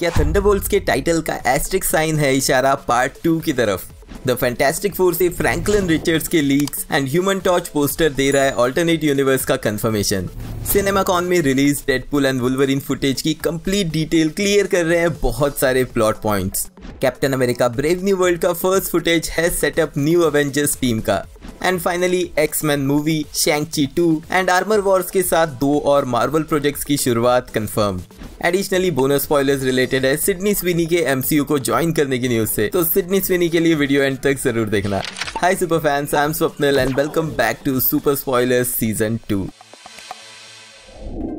क्या थंडरबोल्ट्स के टाइटल का एस्ट्रिक साइन है इशारा पार्ट टू की तरफ द फैंटेस्टिक फोर से फ्रैंकलिन रिचर्ड्स के leaks and human torch poster दे रहा है अल्टरनेट यूनिवर्स का कंफर्मेशन सिनेमाकॉन में release Deadpool and Wolverine footage की कंप्लीट डिटेल क्लियर कर रहे हैं बहुत सारे plot points Captain America brave new world का फर्स्ट फुटेज है सेटअप न्यू एवेंजर्स टीम का and finally X-Men movie Shang-Chi two and Armor Wars के साथ दो और मार्वल प्रोजेक्ट्स की शुरुआत confirm additionally bonus spoilers related है सिडनी स्विनी के एमसीयू को ज्वाइन करने की न्यूज से तो सिडनी स्विनी के लिए वीडियो एंड तक जरूर देखना hi super fans I am Swapnil and welcome back to super spoilers season two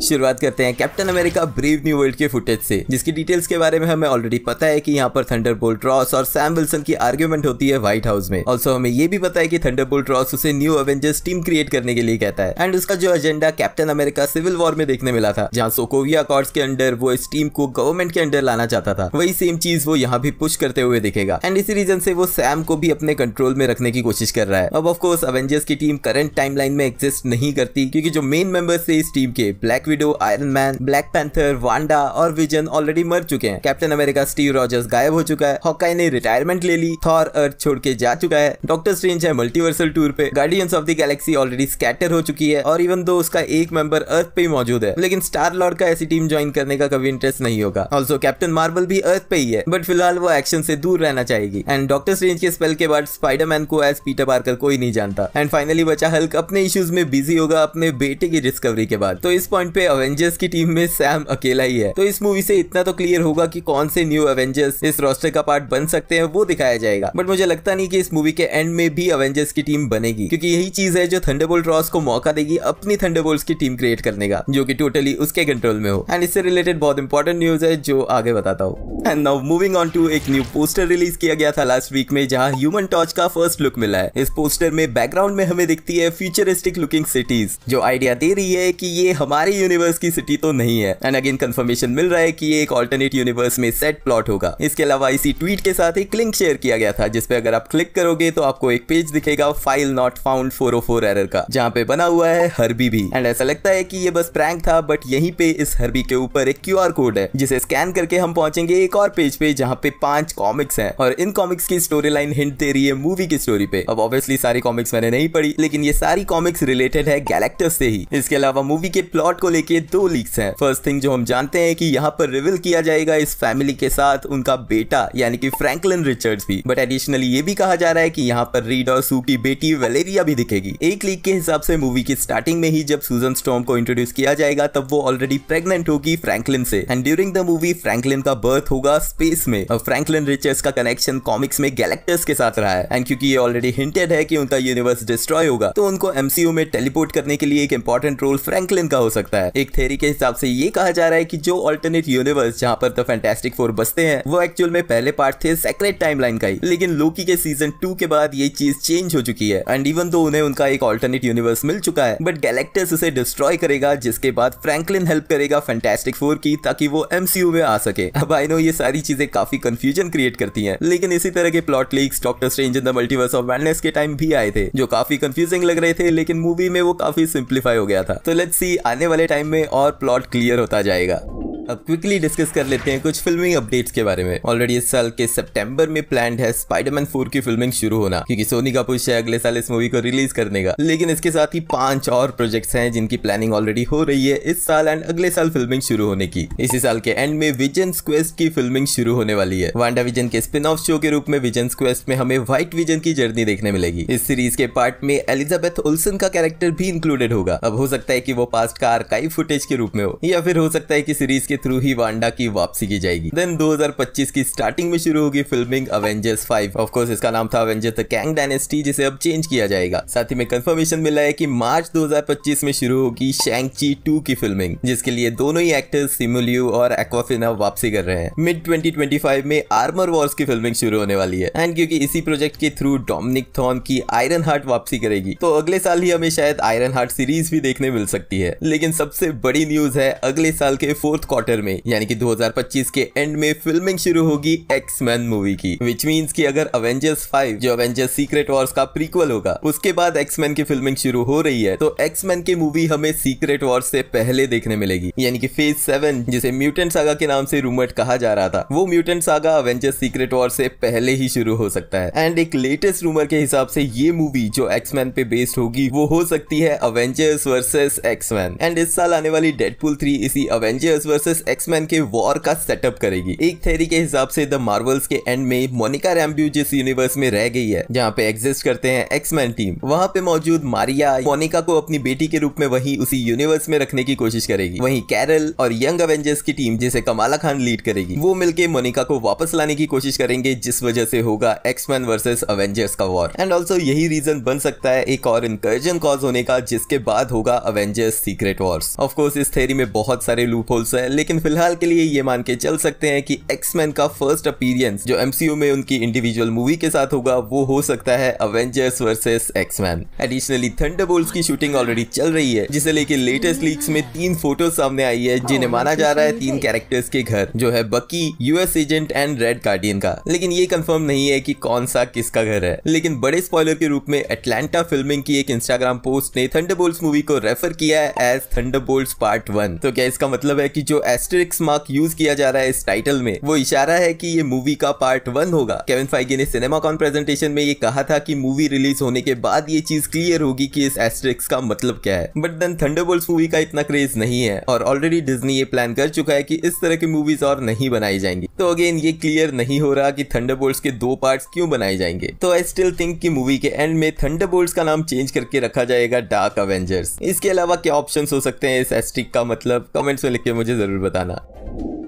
शुरुआत करते हैं Captain America brave new world के फुटेज से जिसकी डिटेल्स के बारे में हमें ऑलरेडी पता है कि यहाँ पर थंडर बोल्ट रॉस और सैम विल्सन की आर्ग्यूमेंट होती है व्हाइट हाउस में ऑल्सो हमें ये भी पता है कि थंडर बोल्ट रॉस उसे न्यू एवेंजर्स टीम क्रिएट करने के लिए कहता है एंड उसका जो agenda Captain America civil war में देखने मिला था जहाँ सोकोविया अकॉर्ड के अंडर वो इस टीम को गवर्नमेंट के अंडर लाना चाहता था वही सेम चीज वो यहाँ भी पुश करते हुए दिखेगा एंड इसी रीजन से वो सैम को भी अपने कंट्रोल में रखने की कोशिश कर रहा है अब ऑफकोर्स अवेंजर्स की टीम करंट टाइम में एग्जिस्ट नहीं करती क्योंकि जो मेन मेंबर्स थे इस टीम के Black Widow Iron Man Black Panther Wanda और विजन ऑलरेडी मर चुके हैं कैप्टन अमेरिका स्टीव रॉजर्स गायब हो चुका है हॉकाई ने रिटायरमेंट ले ली थॉर अर्थ छोड़ के जा चुका है डॉक्टर स्ट्रेंज है मल्टीवर्सल टूर पे Guardians of the Galaxy already scatter हो चुकी है और इवन दो उसका एक मेंबर अर्थ पे मौजूद है लेकिन स्टार लॉर्ड का ऐसी टीम ज्वाइन करने का कभी इंटरेस्ट नहीं होगा ऑल्सो कैप्टन मार्बल भी अर्थ पे ही है बट फिलहाल वो एक्शन से दूर रहना चाहेगी एंड डॉक्टर स्ट्रेंज के स्पेल के बाद स्पाइडरमैन को एज पीटर पार्कर कोई नहीं जानता एंड फाइनली बचा हल्क अपने इश्यूज में बिजी होगा अपने बेटे की डिस्कवरी के बाद तो इस पॉइंट पे पे अवेंजर्स की टीम में सैम अकेला ही है तो इस मूवी से इतना तो क्लियर होगा कि कौन से न्यू अवेंजर्स इस रोस्टर का पार्ट बन सकते हैं वो दिखाया जाएगा बट मुझे लगता नहीं कि इस मूवी के एंड में भी अवेंजर्स की टीम बनेगी क्योंकि यही चीज है जो थंडरबोल्ट रॉस को मौका देगी अपनी थंडरबोल्ट्स की टीम क्रिएट करने का जो कि टोटली उसके कंट्रोल में हो एंड इससे रिलेटेड बहुत इंपॉर्टेंट न्यूज है जो आगे बताता हूँ and now moving on to एक न्यू पोस्टर रिलीज किया गया था लास्ट वीक में जहाँ ह्यूमन टॉर्च का फर्स्ट लुक मिला है इस पोस्टर में बैकग्राउंड में हमें दिखती है फ्यूचरिस्टिक लुकिंग सिटीज जो आइडिया दे रही है कि ये हमारे यूनिवर्स की सिटी तो नहीं है एंड अगेन कंफर्मेशन मिल रहा है कि एक ऑल्टरनेट यूनिवर्स में सेट प्लॉट होगा इसके अलावा इसी ट्वीट के साथ एक लिंक शेयर किया गया था जिसपे अगर आप क्लिक करोगे तो आपको एक पेज दिखेगा file not found four error का जहाँ पे बना हुआ है हरबी भी एंड ऐसा लगता है की ये बस प्रैंक था बट यही पे इस हरबी के ऊपर एक क्यू कोड है जिसे स्कैन करके हम पहुंचेंगे एक और पेज पे जहाँ पे पांच कॉमिक्स है और इन कॉमिक्स की स्टोरी लाइन हिंट दे रही है मूवी की स्टोरी पे अब ऑब्वियसली सारी कॉमिक्स मैंने नहीं पढ़ी लेकिन ये सारी कॉमिक्स रिलेटेड है गैलेक्टर से ही इसके अलावा मूवी के प्लॉट को लेके दो लीक्स हैं फर्स्ट थिंग जो हम जानते हैं कि यहाँ पर रिविल किया जाएगा इस फैमिली के साथ उनका बेटा यानी कि फ्रैंकलिन रिचर्ड्स भी बट एडिशनली ये भी कहा जा रहा है कि यहाँ पर रीड और सू की बेटी वेलेरिया भी दिखेगी एक लीक के हिसाब से मूवी की स्टार्टिंग में ही जब सुजन स्टॉम को इंट्रोड्यूस किया जाएगा तब वो ऑलरेडी प्रेगनेंट होगी फ्रैंकलिन से and during the movie Franklin का बर्थ होगा स्पेस में और फ्रैंकलिन रिचर्ड्स का कनेक्शन कॉमिक्स में गैलेक्टर्स के साथ रहा है एंड क्योंकि ये ऑलरेडी हिंटेड है कि उनका यूनिवर्स डिस्ट्रॉय होगा तो उनको एमसीयू में टेलीपोर्ट करने के लिए एक इंपॉर्टेंट रोल फ्रैंकलिन का हो सकता है है एक थेरी के हिसाब से ये कहा जा रहा है कि जो ऑल्टरनेट यूनिवर्स जहाँ पर द फैंटेस्टिक फोर बसते हैं वो एक्चुअल में पहले पार्ट थे सेक्रेट टाइमलाइन का ही लेकिन लोकी के सीजन टू के बाद ये चीज चेंज हो चुकी है एंड इवन दो उन्हें उनका एक ऑल्टरनेट यूनिवर्स मिल चुका है बट गैलेक्टस उसे डिस्ट्रॉय करेगा जिसके बाद फ्रैंकलिन हेल्प करेगा फैंटेस्टिक फोर की ताकि वो एमसीयू में आ सके अब आई नो ये सारी चीजें काफी कंफ्यूजन क्रिएट करती हैं लेकिन इसी तरह के plot leaks Doctor Strange in the Multiverse of Madness के टाइम भी आए थे जो काफी कंफ्यूजिंग लग रहे थे लेकिन मूवी में वो काफी सिंप्लीफाई हो गया था तो लेट्स सी आने वाले टाइम में और प्लॉट क्लियर होता जाएगा अब क्विकली डिस्कस कर लेते हैं कुछ फिल्मिंग अपडेट्स के बारे में ऑलरेडी इस साल के सितंबर में प्लान है स्पाइडरमैन 4 की फिल्मिंग शुरू होना क्योंकि सोनी का पुश है अगले साल इस मूवी को रिलीज करने का लेकिन इसके साथ ही पांच और प्रोजेक्ट्स हैं जिनकी प्लानिंग ऑलरेडी हो रही है इस साल एंड अगले साल फिल्मिंग शुरू होने की इसी साल के एंड में विजन क्वेस्ट की फिल्मिंग शुरू होने वाली है वांडा विजन के स्पिन ऑफ शो के रूप में विजन क्वेस्ट में हमें व्हाइट विजन की जर्नी देखने मिलेगी इस सीरीज के पार्ट में एलिजाबेथ उल्सन का कैरेक्टर भी इंक्लूडेड होगा अब हो सकता है की वो पास्ट का आर्काइव फुटेज के रूप में हो या फिर हो सकता है की सीरीज के थ्रू ही वांडा की वापसी की जाएगी देन 2025 की स्टार्टिंग में शुरू होगी फिल्मिंग अवेंजर्स फाइव ऑफकोर्स इसका नाम था अवेंजर द कैंग डायनेस्टी जिसे अब चेंज किया जाएगा साथ ही में कंफर्मेशन मिला है की मार्च दो में शुरू होगी शैंग ची टू की फिल्मिंग जिसके लिए दोनों ही एक्टर्स सिमुलियू और एक्वाफिना वापसी कर रहे हैं मिड ट्वेंटी में आर्मर वॉर्स की फिल्मिंग शुरू होने वाली है एंड क्योंकि इसी प्रोजेक्ट के थ्रू डोमिनिक थॉन की आयरन हार्ट वापसी करेगी तो अगले साल ही हमें शायद आयरन हार्ट सीरीज भी देखने मिल सकती है लेकिन सबसे बड़ी न्यूज है अगले साल के फोर्थ क्वार्टर क्वार्टर में यानी कि 2025 के एंड में फिल्मिंग शुरू होगी एक्समैन मूवी की विच मीन्स कि अगर अवेंजर्स 5 जो अवेंजर्स सीक्रेट वॉर्स का प्रीक्वल होगा उसके बाद एक्समैन की फिल्मिंग शुरू हो रही है तो एक्समैन की मूवी हमें सीक्रेट वॉर्स से पहले देखने मिलेगी यानी कि फेज सेवन जिसे म्यूटेंट सागा के नाम से रूमर्ट कहा जा रहा था वो mutant saga Avengers Secret War से पहले ही शुरू हो सकता है एंड एक लेटेस्ट रूमर के हिसाब से ये मूवी जो एक्समैन पे बेस्ड होगी वो हो सकती है अवेंजर्स वर्सेस एक्समैन एंड इस साल आने वाली डेडपुल थ्री इसी अवेंजर्स वर्सेस वर्सेस एक्समैन के वॉर का सेटअप करेगी एक थेरी के हिसाब से द मार्वल्स के एंड में मोनिका रैम्ब्यू जिस यूनिवर्स में रह गई है जहाँ पे एग्जिस्ट करते हैं एक्समैन टीम वहाँ पे मौजूद मारिया मोनिका को अपनी बेटी के रूप में वही उसी यूनिवर्स में रखने की कोशिश करेगी वही कैरल और यंग अवेंजर्स की टीम जिसे कमाला खान लीड करेगी वो मिलकर मोनिका को वापस लाने की कोशिश करेंगे जिस वजह से होगा एक्समैन वर्सेज अवेंजर्स का वॉर एंड ऑल्सो यही रीजन बन सकता है एक और इनकर्जन कॉज होने का जिसके बाद होगा अवेंजर्स सीक्रेट वॉर्स ऑफकोर्स इस थेरी में बहुत सारे लूप होल्स है लेकिन फिलहाल के लिए ये मान के चल सकते हैं कि एक्समैन का फर्स्ट अपीरियंस जो एमसीयू में उनकी इंडिविजुअल मूवी के साथ होगा वो हो सकता है Avengers versus X-Men additionally Thunderbolts की शूटिंग ऑलरेडी चल रही है जिसे लेके लेटेस्ट लीक्स में तीन फोटो सामने आई है जिन्हें माना जा रहा है तीन कैरेक्टर्स के घर जो है Bucky US agent and Red Guardian का लेकिन ये कंफर्म नहीं है कि कौन सा किसका घर है लेकिन बड़े स्पॉयलर के रूप में अटलांटा फिल्मिंग की एक इंस्टाग्राम पोस्ट ने थंडरबोल्ट्स मूवी को रेफर किया है एज थंडरबोल्ट्स पार्ट वन तो क्या इसका मतलब है कि जो एस्ट्रिक्स मार्क यूज किया जा रहा है इस टाइटल में वो इशारा है कि ये मूवी का पार्ट वन होगा केविन फाइगे ने कॉन प्रेजेंटेशन में ये कहा था कि मूवी रिलीज होने के बाद ये चीज क्लियर होगी कि इस एस्टेरिक्स का मतलब क्या है बट देन थंडरबोल्ट्स मूवी का इतना क्रेज नहीं है और ऑलरेडी डिज्नी ये प्लान कर चुका है की इस तरह की मूवीज और नहीं बनाई जाएंगी तो अगेन ये क्लियर नहीं हो रहा कि थंडरबोल्ट्स के दो पार्ट्स क्यों बनाए जाएंगे तो आई स्टिल थिंक कि मूवी के एंड में थंडरबोल्ट्स का नाम चेंज करके रखा जाएगा डार्क अवेंजर्स इसके अलावा क्या ऑप्शन हो सकते हैं इस एस्ट्रिक का मतलब कमेंट्स में लिख के मुझे जरूर बताना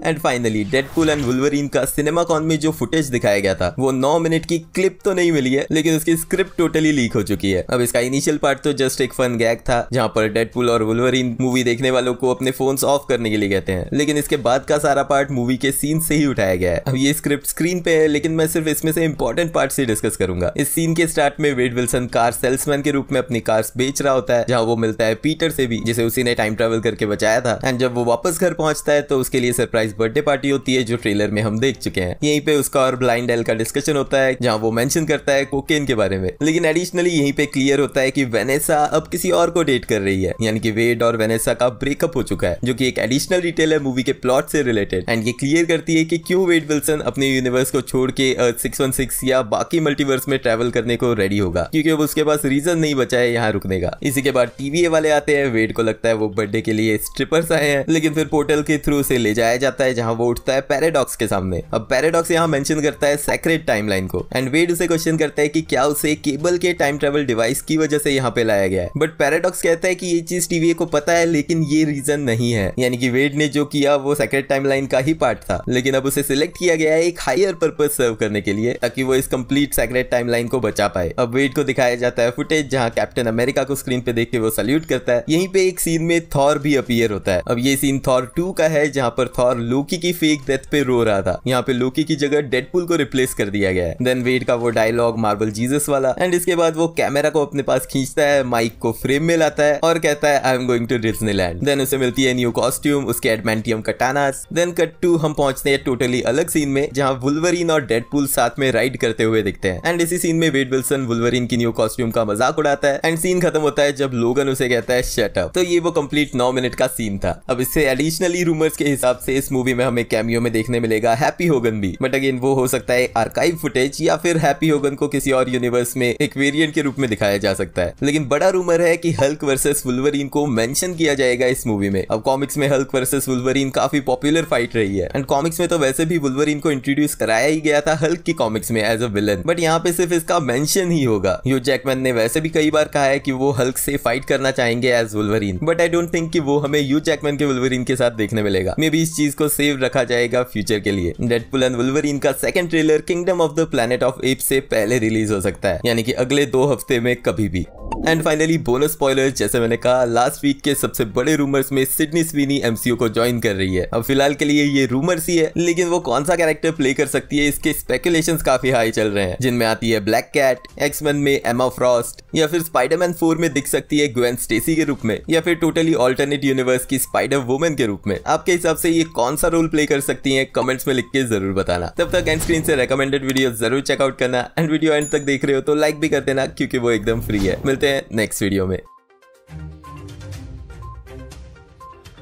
and finally Deadpool and Wolverine का सिनेमाकॉन में जो फुटेज दिखाया गया था वो नौ मिनट की क्लिप तो नहीं मिली है लेकिन उसकी स्क्रिप्ट टोटली लीक हो चुकी है अब इसका इनिशियल पार्ट तो जस्ट एक फन गैग था जहाँ पर डेडपुल और वुलवरीन मूवी देखने वालों को अपने फोन ऑफ करने के लिए कहते हैं लेकिन इसके बाद का सारा पार्ट मूवी के सीन से ही उठाया गया है अब ये स्क्रिप्ट स्क्रीन पे है लेकिन मैं सिर्फ इसमें से इंपॉर्टेंट पार्ट से डिस्कस करूंगा इस सीन के स्टार्ट में वेड विल्सन कार सेल्समैन के रूप में अपनी कार्स बेच रहा होता है जहाँ वो मिलता है पीटर से भी जिसे उसी ने टाइम ट्रेवल करके बचाया था एंड जब वो वापस घर पहुंचता है तो उसके लिए सरप्राइज सरप्राइज बर्थडे पार्टी होती है जो ट्रेलर में हम देख चुके हैं यहीं पे उसका और ब्लाइंड एल का डिस्कशन होता है जहाँ वो मेंशन करता है कोकेन के बारे में लेकिन एडिशनली यहीं पे क्लियर होता है कि वेनेसा अब किसी और को डेट कर रही है यानी कि वेड और वेनेसा का ब्रेकअप हो चुका है जो की एक एडिशनल डिटेल है मूवी के प्लॉट से रिलेटेड एंड ये क्लियर करती है की क्यों वेड विल्सन अपने यूनिवर्स को छोड़ के सिक्स या बाकी मल्टीवर्स में ट्रेवल करने को रेडी होगा क्योंकि अब उसके पास रीजन नहीं बचा है यहाँ रुकने का इसी के बाद टीवी वाले आते हैं वेड को लगता है वो बर्थडे के लिए स्ट्रिपर्स आए हैं लेकिन फिर पोर्टल के थ्रू उसे ले जाया जाता जाता है जहां वो उठता है पैराडॉक्स के सामने अब पैराडॉक्स यहाँ मेंशन करता है सेक्रेट टाइमलाइन को एंड वेड उसे क्वेश्चन करता है कि क्या उसे केबल के टाइम ट्रेवल डिवाइस की वजह से यहाँ पे लाया गया है बट पैराडॉक्स कहता है कि ये चीज टीवी को पता है लेकिन ये रीजन नहीं है यानी कि वेड ने जो किया वो सेक्रेट टाइम का ही पार्ट था लेकिन अब उसे सिलेक्ट किया गया है एक हायर पर्पज सर्व करने के लिए ताकि वो इस कम्प्लीट सेक्रेट टाइम को बचा पाए अब वेड को दिखाया जाता है फुटेज जहाँ कैप्टन अमेरिका को स्क्रीन पे देख के वो सल्यूट करता है यहीं पे एक सीन में थॉर भी अपियर होता है अब ये सीन थॉर टू का है जहाँ पर थॉर लोकी की फेक डेथ पे रो रहा था यहाँ पे लोकी की जगह डेडपुल को रिप्लेस कर दिया गया है देन वेट का वो डायलॉग मार्बल जीसस वाला एंड इसके बाद वो कैमरा को अपने पास खींचता है माइक को फ्रेम में लाता है और कहता है I am going to Disneyland then उसे मिलती है न्यू कॉस्ट्यूम उसके adamantium katanas then cut to हम पहुंचते हैं टोटली अलग सीन में जहाँ वुलवरीन और डेडपुल साथ में राइड करते हुए दिखते हैं एंड इसी सीन में वेट विल्सन वुलवरीन की न्यू कॉस्ट्यूम का मजाक उड़ाता है एंड सीन खत्म होता है जब लोगन उसे कहता है शटअप तो ये वो कंप्लीट नौ मिनट का सीन था अब इससे एडिशनली रूमर्स के हिसाब से इस मूवी में हमें कैमियो में देखने मिलेगा हैप्पी होगन भी बट अगेन वो हो सकता है आर्काइव फुटेज या फिर हैप्पी होगन को किसी और यूनिवर्स में एक वेरियंट के रूप में दिखाया जा सकता है लेकिन बड़ा रूमर है की हल्क वर्सेस वुलवरीन को मैंशन किया जाएगा इस मूवी में अब कॉमिक्स में हल्क वर्सेस वुलवरीन काफी पॉपुलर फाइट रही है एंड कॉमिक्स में तो वैसे भी वुलवरीन को इंट्रोड्यूस कराया ही गया था हल्क की कॉमिक्स में एज अ विलन बट यहाँ पे सिर्फ इसका मेंशन ही होगा यू जैकमैन ने वैसे भी कई बार कहा है कि वो हल्क से फाइट करना चाहेंगे as Wolverine but I don't think कि वो हमें यू जैकमैन के वुलवरीन के साथ देखने मिलेगा मे बी इस चीज को सेव रखा जाएगा फ्यूचर के लिए डेडपुल एंड वुल्वरीन का second trailer Kingdom of the Planet of the ape पहले रिलीज हो सकता है यानी कि अगले दो हफ्ते में कभी भी एंड फाइनली बोनस स्पॉयलर जैसे मैंने कहा लास्ट वीक के सबसे बड़े रूमर्स में सिडनी स्वीनी एमसीयू को ज्वाइन कर रही है अब फिलहाल के लिए ये रूमर्स ही है लेकिन वो कौन सा कैरेक्टर प्ले कर सकती है इसके स्पेकुलेशन काफी हाई चल रहे हैं जिनमें आती है ब्लैक कैट एक्समैन में एमा फ्रॉस्ट या फिर स्पाइडरमैन फोर में दिख सकती है ग्वेन स्टेसी के रूप में या फिर टोटली ऑल्टरनेट यूनिवर्स की स्पाइडर वुमेन के रूप में आपके हिसाब से ये कौन सा रोल प्ले कर सकती हैं कमेंट्स में लिख के जरूर बताना तब तक एंड स्क्रीन से रेकमेंडेड वीडियो जरूर चेकआउट करना एंड वीडियो एंड तक देख रहे हो तो लाइक भी कर देना क्योंकि वो एकदम फ्री है मिलते हैं नेक्स्ट वीडियो में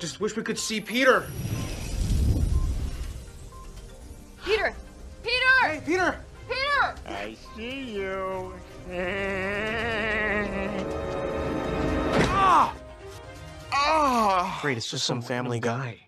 Just wish we could see Peter. Peter! Peter! Hey, Peter! Peter! I see you. ah! Ah! Great, it's just some family guy.